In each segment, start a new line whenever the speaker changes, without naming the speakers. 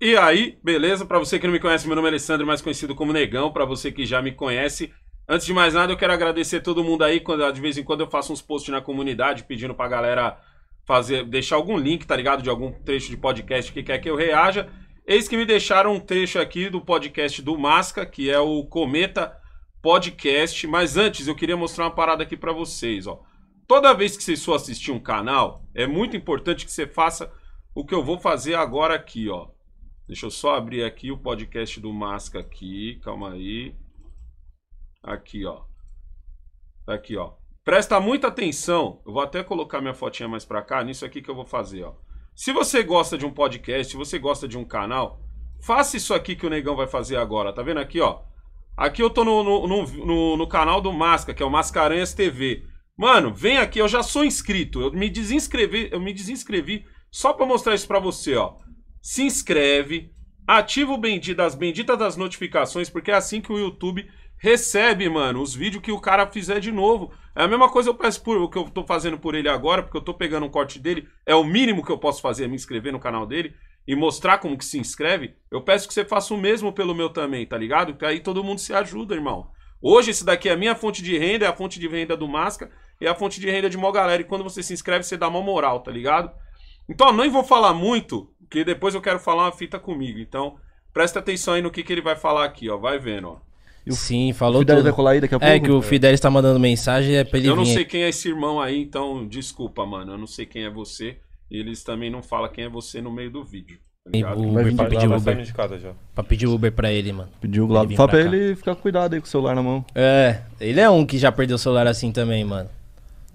E aí, beleza? Para você que não me conhece, meu nome é Alessandro, mais conhecido como Negão. Para você que já me conhece, antes de mais nada, eu quero agradecer todo mundo aí. Quando de vez em quando eu faço uns posts na comunidade pedindo pra galera fazer, deixar algum link, tá ligado? De algum trecho de podcast que quer que eu reaja. Eis que me deixaram um trecho aqui do podcast do Masca, que é o Cometa Podcast. Mas antes, eu queria mostrar uma parada aqui para vocês, ó. Toda vez que vocês for assistir um canal, é muito importante que você faça o que eu vou fazer agora aqui, ó Deixa eu só abrir aqui o podcast do Masca aqui, calma aí. Aqui, ó. Aqui, ó. Presta muita atenção. Eu vou até colocar minha fotinha mais para cá nisso aqui que eu vou fazer, ó. Se você gosta de um podcast, se você gosta de um canal, faça isso aqui que o Negão vai fazer agora. Tá vendo aqui, ó? Aqui eu tô no, no, no, no canal do Masca, que é o Mascaranhas TV. Mano, vem aqui, eu já sou inscrito. Eu me desinscrevi, eu me desinscrevi só para mostrar isso para você, ó se inscreve, ativa o bendito, as benditas das notificações, porque é assim que o YouTube recebe, mano, os vídeos que o cara fizer de novo. É a mesma coisa eu peço por o que eu tô fazendo por ele agora, porque eu tô pegando um corte dele, é o mínimo que eu posso fazer, é me inscrever no canal dele e mostrar como que se inscreve. Eu peço que você faça o mesmo pelo meu também, tá ligado? Porque aí todo mundo se ajuda, irmão. Hoje esse daqui é a minha fonte de renda, é a fonte de renda do Masca, é a fonte de renda de mó galera. E quando você se inscreve, você dá uma moral, tá ligado? Então, nem vou falar muito, porque depois eu quero falar uma fita comigo. Então, presta atenção aí no que, que ele vai falar aqui, ó. Vai vendo, ó.
O Sim, falou o tudo. vai colar aí daqui a é, pouco. É que o é. Fidel está mandando mensagem, é pra ele Eu não sei
quem é esse irmão aí, então desculpa, mano. Eu não sei quem é você. E eles também não falam quem é você no meio do vídeo. Tá o Uber, pra pedir Uber. Já.
Pra pedir Uber pra ele, mano. Pedir o Glauber. Fala pra, ele ficar cuidado aí com o celular na mão. É, ele é um que já perdeu o celular assim também, mano.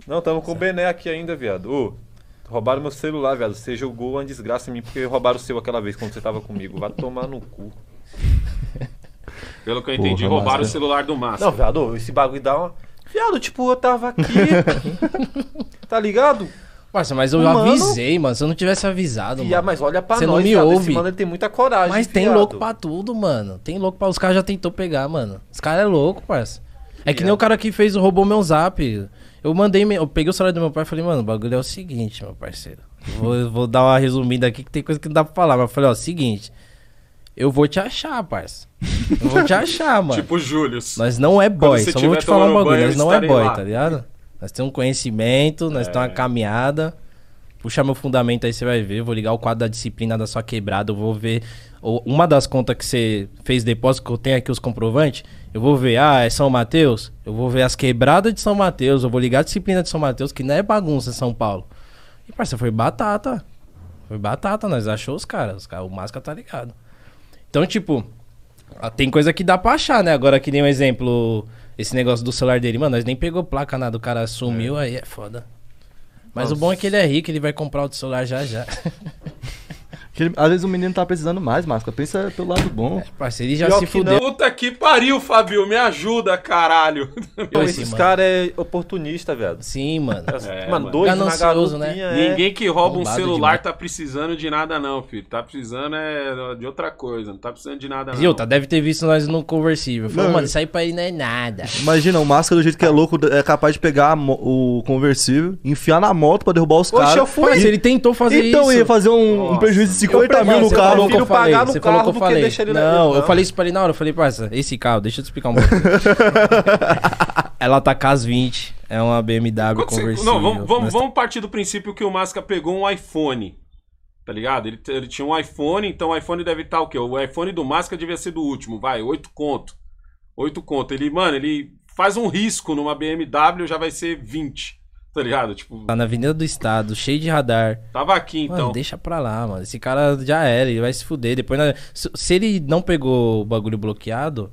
Não, tamo com o Bené aqui ainda, viado. Ô, Roubaram meu celular, velho. Você jogou é uma desgraça em mim porque roubaram o seu aquela vez quando você tava comigo. Vai tomar no cu. Pelo que eu entendi, Porra, roubaram o é- celular do Márcio. Não, viado, esse bagulho dá uma. Viado, tipo, eu tava aqui. tá ligado? Parça, mas eu mano, avisei, mano. Se eu não tivesse avisado, mano. mas olha pra você nós, não me ouve. Esse mano ele tem muita coragem. Mas tem louco pra tudo, mano. Tem louco pra. Os caras já tentou pegar, mano. Os caras é louco, parça. É que nem o cara que fez o roubou meu zap. Eu mandei, eu peguei o salário do meu pai e falei, mano, o bagulho é o seguinte, meu parceiro. Vou, vou dar uma resumida aqui que tem coisa que não dá pra falar. Mas eu falei, ó, seguinte. Eu vou te achar, parça. Eu vou te achar, mano. tipo
Júlio. Nós não é boy, só vou te falar um bagulho. Banho, nós não é boy, lá. tá ligado?
Nós temos um conhecimento, nós é. temos uma é. caminhada puxar meu fundamento aí, você vai ver. Eu vou ligar o quadro da disciplina da sua quebrada. Eu vou ver uma das contas que você fez depósito, que eu tenho aqui os comprovantes. Eu vou ver, ah, é São Mateus? Eu vou ver as quebradas de São Mateus. Eu vou ligar a disciplina de São Mateus, que não é bagunça é São Paulo. E, parça, foi batata. Foi batata, nós achou os caras. Os caras o máscara tá ligado. Então, tipo, ah, tem coisa que dá pra achar, né? Agora, que nem um exemplo, esse negócio do celular dele. Mano, nós nem pegou placa nada. O cara sumiu, é. aí é foda. Mas Nossa. o bom é que ele é rico, ele vai comprar outro celular já já. Que, às vezes o menino tá precisando mais, Máscara. Pensa pelo lado bom. É, parceiro, já Pior se fudeu. Puta
que pariu, Fabio. Me ajuda, caralho. Então, esses caras
é oportunista, velho. Sim, mano. É, mano, mano, dois Ganancioso, né? É... Ninguém que rouba um celular demais.
tá precisando de nada, não, filho. Tá precisando é de outra coisa. Não tá precisando de nada, não. tá
deve ter visto nós no conversível. Falou, mano, isso aí pra ele não é nada. Imagina, o Máscara do jeito que é louco é capaz de pegar o conversível, enfiar na moto pra derrubar os caras. Poxa, eu fui. Mas ele tentou fazer então, isso. Então, ia fazer um, um prejuízo de 50 mil no carro. Eu prefiro pagar no carro do que deixar ele na Não, eu falei isso pra ele na hora. Eu falei, parça, esse carro, deixa eu te explicar um pouco. Ela tá as 20, é uma BMW conversível. Não, vamos, vamos, tá
vamos partir do princípio que o Masca pegou um iPhone tá ligado? Ele, ele tinha um iPhone, então o iPhone deve estar tá o quê? O iPhone do Masca devia ser do último, vai, 8 conto. 8 conto. Ele, mano, ele faz um risco numa BMW, já vai ser 20. Tá ligado? Tipo. Tá
na Avenida do Estado, cheio de radar. Tava aqui, então. Mano, deixa pra lá, mano. Esse cara já era, ele vai se fuder. Depois. Na... Se ele não pegou o bagulho bloqueado,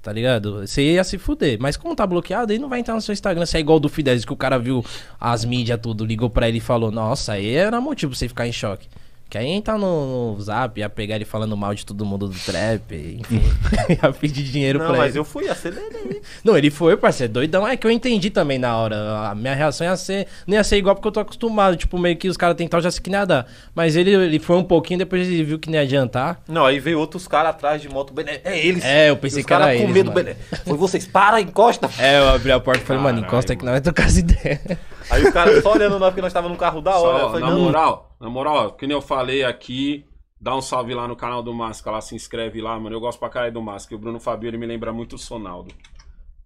tá ligado? Você ia se fuder. Mas como tá bloqueado, ele não vai entrar no seu Instagram. Se é igual do Fidesz, que o cara viu as mídias tudo, ligou pra ele e falou, nossa, aí era motivo pra você ficar em choque. Que aí entrar no, no zap, ia pegar ele falando mal de todo mundo do trap, enfim. ia pedir dinheiro não, pra ele. Não, mas eu fui, acelerei. não, ele foi, parceiro, doidão. É que eu entendi também na hora. A minha reação ia ser. Não ia ser igual porque eu tô acostumado. Tipo, meio que os caras tentaram já se que nem dar. Mas ele, ele foi um pouquinho, depois ele viu que nem adiantar. Não, aí veio outros caras atrás de moto. Bené É eles. É, eu pensei que era eles. com medo. Bene... Foi vocês, para, encosta. É, eu abri a porta e falei, mano, encosta que não vai é trocar as ideias.
Aí o cara só olhando
nós, porque nós tava no carro da hora. Só, eu falei, na não, moral. Na moral, que
nem eu falei aqui, dá um salve lá no canal do Masca, lá se inscreve lá, mano. Eu gosto pra caralho do Masca. E o Bruno Fabio, ele me lembra muito o Sonaldo.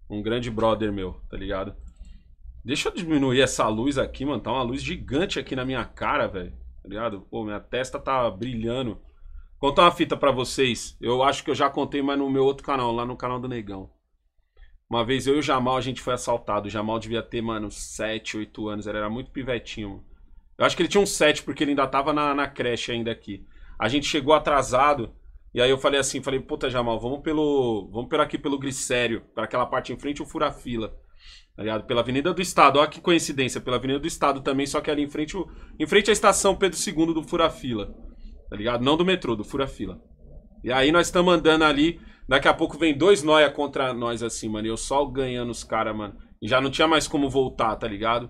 Um grande brother meu, tá ligado? Deixa eu diminuir essa luz aqui, mano. Tá uma luz gigante aqui na minha cara, velho. Tá ligado? Pô, minha testa tá brilhando. Contar uma fita para vocês. Eu acho que eu já contei, mas no meu outro canal, lá no canal do Negão. Uma vez eu e o Jamal, a gente foi assaltado. O Jamal devia ter, mano, 7, 8 anos. Ele era muito pivetinho, mano. Eu acho que ele tinha um 7, porque ele ainda tava na, na creche ainda aqui. A gente chegou atrasado. E aí eu falei assim, falei, puta Jamal, vamos pelo. Vamos pelo aqui pelo Grissério, para aquela parte em frente, o Furafila. Tá ligado? Pela Avenida do Estado. Olha que coincidência, pela Avenida do Estado também, só que ali em frente, o, em frente à estação Pedro II do Furafila. Tá ligado? Não do metrô, do Furafila. E aí nós estamos andando ali. Daqui a pouco vem dois noia contra nós, assim, mano. E eu só ganhando os caras, mano. E já não tinha mais como voltar, tá ligado?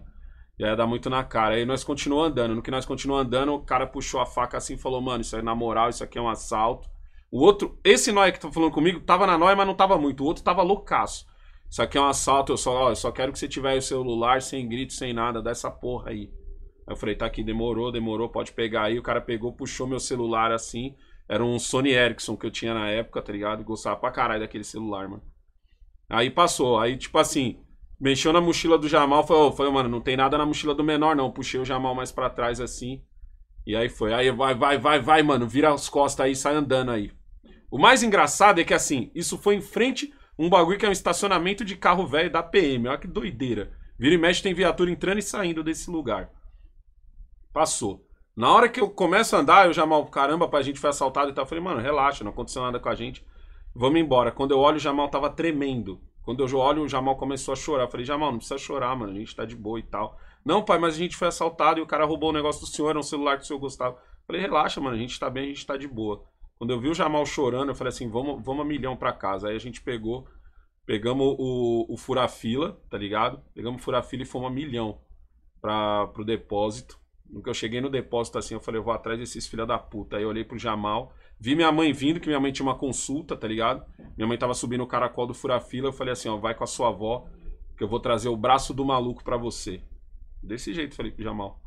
E aí ia dar muito na cara. Aí nós continuamos andando. No que nós continuamos andando, o cara puxou a faca assim e falou, mano, isso aí é na moral, isso aqui é um assalto. O outro, esse nóia que tá falando comigo, tava na nóia, mas não tava muito. O outro tava loucaço. Isso aqui é um assalto, eu só, ó, eu só quero que você tiver o celular sem grito, sem nada, dessa porra aí. Aí eu falei, tá aqui, demorou, demorou, pode pegar aí. O cara pegou, puxou meu celular assim. Era um Sony Ericsson que eu tinha na época, tá ligado? Gostava pra caralho daquele celular, mano. Aí passou, aí tipo assim, Mexeu na mochila do Jamal, falou, oh, falei, mano, não tem nada na mochila do menor, não. Puxei o Jamal mais para trás assim. E aí foi. Aí vai, vai, vai, vai, mano. Vira as costas aí, sai andando aí. O mais engraçado é que assim, isso foi em frente um bagulho que é um estacionamento de carro velho da PM. Olha que doideira. Vira e mexe, tem viatura entrando e saindo desse lugar. Passou. Na hora que eu começo a andar, eu já mal, caramba, a gente foi assaltado e tal. Eu falei, mano, relaxa, não aconteceu nada com a gente. Vamos embora. Quando eu olho, o Jamal tava tremendo. Quando eu olho, o Jamal começou a chorar. Eu falei, Jamal, não precisa chorar, mano. A gente tá de boa e tal. Não, pai, mas a gente foi assaltado e o cara roubou o negócio do senhor, era um celular que o senhor gostava. Eu falei, relaxa, mano, a gente tá bem, a gente tá de boa. Quando eu vi o Jamal chorando, eu falei assim, vamos, vamos a milhão pra casa. Aí a gente pegou, pegamos o, o furafila, tá ligado? Pegamos o furafila e fomos a milhão pra, pro depósito. No que eu cheguei no depósito assim, eu falei, eu vou atrás desses filha da puta. Aí eu olhei pro Jamal, vi minha mãe vindo, que minha mãe tinha uma consulta, tá ligado? Minha mãe tava subindo o caracol do fura-fila, eu falei assim, ó, vai com a sua avó, que eu vou trazer o braço do maluco pra você. Desse jeito, falei pro Jamal.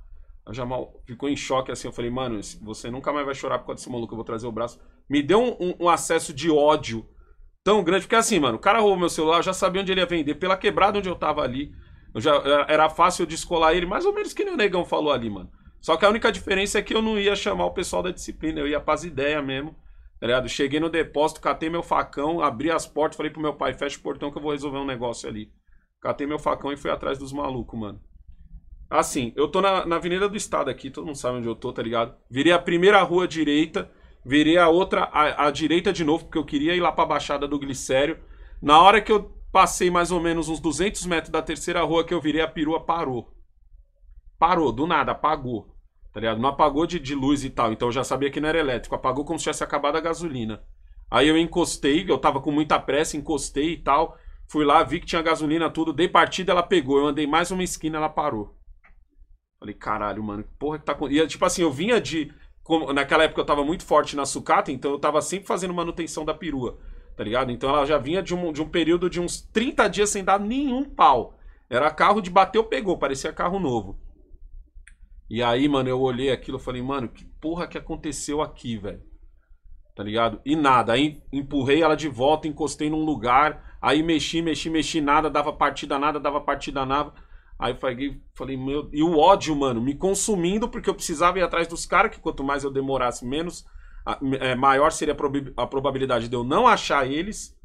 A Jamal ficou em choque assim, eu falei, mano, você nunca mais vai chorar por causa desse maluco, eu vou trazer o braço. Me deu um, um, um acesso de ódio tão grande, porque assim, mano, o cara roubou meu celular, eu já sabia onde ele ia vender, pela quebrada onde eu tava ali. Eu já, era fácil descolar ele, mais ou menos que nem o Negão falou ali, mano. Só que a única diferença é que eu não ia chamar o pessoal da disciplina, eu ia pras ideias mesmo, tá ligado? Cheguei no depósito, catei meu facão, abri as portas, falei pro meu pai, fecha o portão que eu vou resolver um negócio ali. Catei meu facão e fui atrás dos malucos, mano. Assim, eu tô na, na Avenida do Estado aqui, todo mundo sabe onde eu tô, tá ligado? Virei a primeira rua à direita, virei a outra à, à direita de novo, porque eu queria ir lá pra Baixada do Glicério. Na hora que eu Passei mais ou menos uns 200 metros da terceira rua que eu virei, a perua parou. Parou, do nada, apagou. Tá ligado? Não apagou de, de luz e tal, então eu já sabia que não era elétrico. Apagou como se tivesse acabado a gasolina. Aí eu encostei, eu tava com muita pressa, encostei e tal. Fui lá, vi que tinha gasolina, tudo, dei partida, ela pegou. Eu andei mais uma esquina, ela parou. Falei, caralho, mano, que porra que tá acontecendo? E tipo assim, eu vinha de. Como, naquela época eu tava muito forte na sucata, então eu tava sempre fazendo manutenção da perua tá ligado? Então ela já vinha de um, de um período de uns 30 dias sem dar nenhum pau. Era carro de bateu, pegou, parecia carro novo. E aí, mano, eu olhei aquilo e falei, mano, que porra que aconteceu aqui, velho? Tá ligado? E nada. Aí empurrei ela de volta, encostei num lugar, aí mexi, mexi, mexi, nada, dava partida, nada, dava partida, nada. Aí eu falei, falei, meu. E o ódio, mano, me consumindo, porque eu precisava ir atrás dos caras, que quanto mais eu demorasse, menos é, maior seria a, prob a probabilidade de eu não achar eles.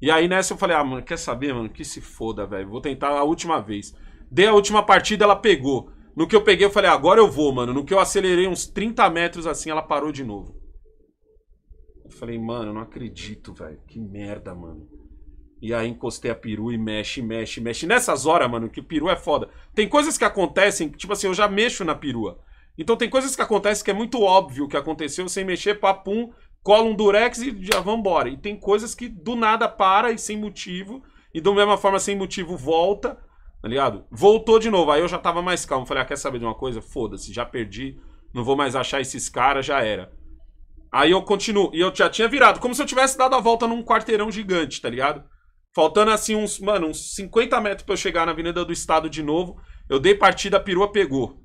E aí nessa eu falei, ah, mano, quer saber, mano? Que se foda, velho. Vou tentar a última vez. Dei a última partida, ela pegou. No que eu peguei, eu falei, agora eu vou, mano. No que eu acelerei uns 30 metros assim, ela parou de novo. Eu falei, mano, eu não acredito, velho. Que merda, mano. E aí encostei a peru e mexe, mexe, mexe. Nessas horas, mano, que peru é foda. Tem coisas que acontecem, tipo assim, eu já mexo na perua. Então tem coisas que acontecem que é muito óbvio que aconteceu sem mexer, papum, cola um durex e já vambora. E tem coisas que do nada para e sem motivo, e da mesma forma sem motivo volta, tá ligado? Voltou de novo, aí eu já tava mais calmo, falei, ah, quer saber de uma coisa? Foda-se, já perdi, não vou mais achar esses caras, já era. Aí eu continuo, e eu já tinha virado, como se eu tivesse dado a volta num quarteirão gigante, tá ligado? Faltando assim uns, mano, uns 50 metros para eu chegar na Avenida do Estado de novo, eu dei partida, a perua pegou.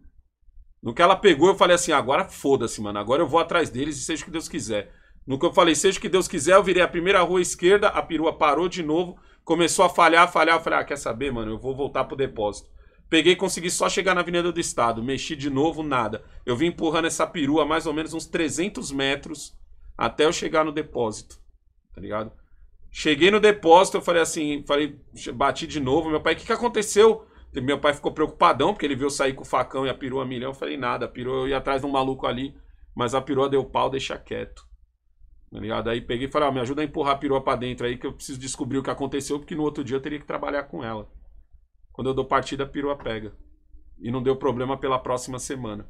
No que ela pegou, eu falei assim: agora foda-se, mano. Agora eu vou atrás deles e seja o que Deus quiser. No que eu falei, seja o que Deus quiser, eu virei a primeira rua esquerda, a perua parou de novo, começou a falhar, falhar. Eu falei: ah, quer saber, mano? Eu vou voltar pro depósito. Peguei e consegui só chegar na Avenida do Estado. Mexi de novo, nada. Eu vim empurrando essa perua mais ou menos uns 300 metros até eu chegar no depósito. Tá ligado? Cheguei no depósito, eu falei assim, falei, bati de novo. Meu pai, o que, que aconteceu? Meu pai ficou preocupadão, porque ele viu eu sair com o facão e a perua milhão. Eu falei, nada, a perua, eu ia atrás de um maluco ali, mas a perua deu pau, deixa quieto. Tá ligado? Aí peguei e falei, ah, me ajuda a empurrar a perua pra dentro aí, que eu preciso descobrir o que aconteceu, porque no outro dia eu teria que trabalhar com ela. Quando eu dou partida, a perua pega. E não deu problema pela próxima semana.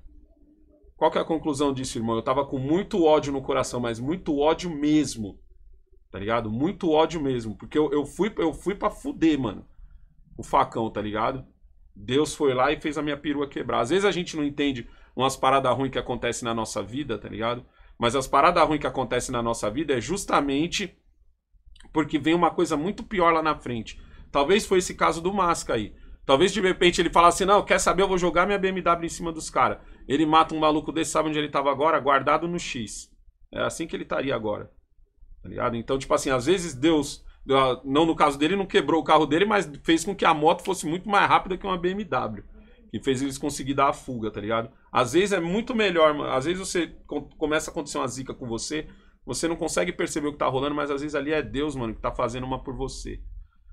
Qual que é a conclusão disso, irmão? Eu tava com muito ódio no coração, mas muito ódio mesmo. Tá ligado? Muito ódio mesmo. Porque eu, eu fui eu fui pra fuder, mano o facão, tá ligado? Deus foi lá e fez a minha perua quebrar. Às vezes a gente não entende umas paradas ruins que acontecem na nossa vida, tá ligado? Mas as paradas ruins que acontecem na nossa vida é justamente porque vem uma coisa muito pior lá na frente. Talvez foi esse caso do Masca aí. Talvez de repente ele falasse, não, quer saber, eu vou jogar minha BMW em cima dos caras. Ele mata um maluco desse, sabe onde ele tava agora? Guardado no X. É assim que ele estaria agora. Tá ligado? Então, tipo assim, às vezes Deus não no caso dele, não quebrou o carro dele, mas fez com que a moto fosse muito mais rápida que uma BMW. Que fez eles conseguir dar a fuga, tá ligado? Às vezes é muito melhor, mano. Às vezes você começa a acontecer uma zica com você, você não consegue perceber o que tá rolando, mas às vezes ali é Deus, mano, que tá fazendo uma por você.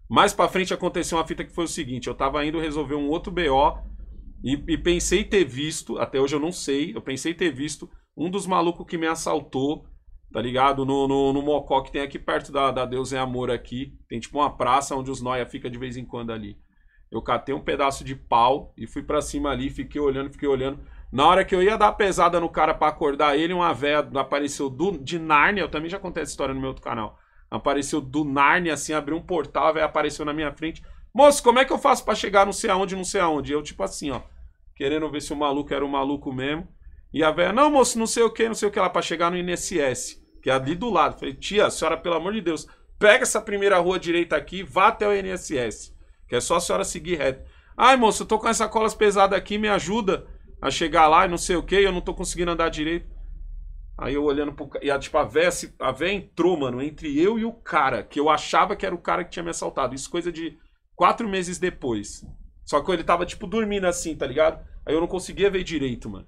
Mais pra frente aconteceu uma fita que foi o seguinte: eu tava indo resolver um outro BO e, e pensei ter visto, até hoje eu não sei, eu pensei ter visto um dos malucos que me assaltou tá ligado? No, no, no Mocó que tem aqui perto da, da Deus é Amor aqui. Tem tipo uma praça onde os noia fica de vez em quando ali. Eu catei um pedaço de pau e fui para cima ali, fiquei olhando, fiquei olhando. Na hora que eu ia dar pesada no cara para acordar ele, uma véia apareceu do, de Narnia Eu também já contei essa história no meu outro canal. Apareceu do Narnia assim, abriu um portal, a véia apareceu na minha frente. Moço, como é que eu faço para chegar não sei aonde, não sei aonde? Eu, tipo assim, ó, querendo ver se o maluco era o maluco mesmo. E a velha, não, moço, não sei o que, não sei o que lá, para chegar no INSS, que é ali do lado. Falei, tia, senhora, pelo amor de Deus, pega essa primeira rua direita aqui, vá até o INSS, que é só a senhora seguir reto. Ai, moço, eu tô com as sacolas pesada aqui, me ajuda a chegar lá e não sei o que, eu não tô conseguindo andar direito. Aí eu olhando pro E a, tipo, a véia, a véia entrou, mano, entre eu e o cara, que eu achava que era o cara que tinha me assaltado. Isso coisa de quatro meses depois. Só que ele tava, tipo, dormindo assim, tá ligado? Aí eu não conseguia ver direito, mano.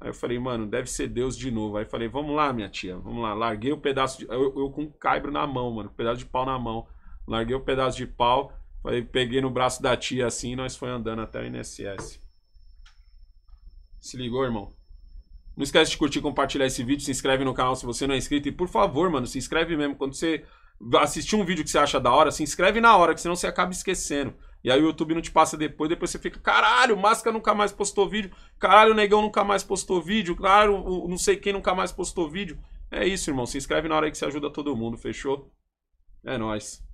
Aí eu falei, mano, deve ser Deus de novo. Aí falei, vamos lá, minha tia, vamos lá. Larguei o um pedaço de. Eu, eu com um caibro na mão, mano, um pedaço de pau na mão. Larguei o um pedaço de pau, falei, peguei no braço da tia assim e nós foi andando até o INSS. Se ligou, irmão? Não esquece de curtir, compartilhar esse vídeo, se inscreve no canal se você não é inscrito. E por favor, mano, se inscreve mesmo. Quando você assistir um vídeo que você acha da hora, se inscreve na hora, que senão você acaba esquecendo. E aí o YouTube não te passa depois, depois você fica, caralho, Máscara nunca mais postou vídeo, caralho, o Negão nunca mais postou vídeo, caralho, o, não sei quem nunca mais postou vídeo. É isso, irmão. Se inscreve na hora aí que você ajuda todo mundo, fechou? É nóis.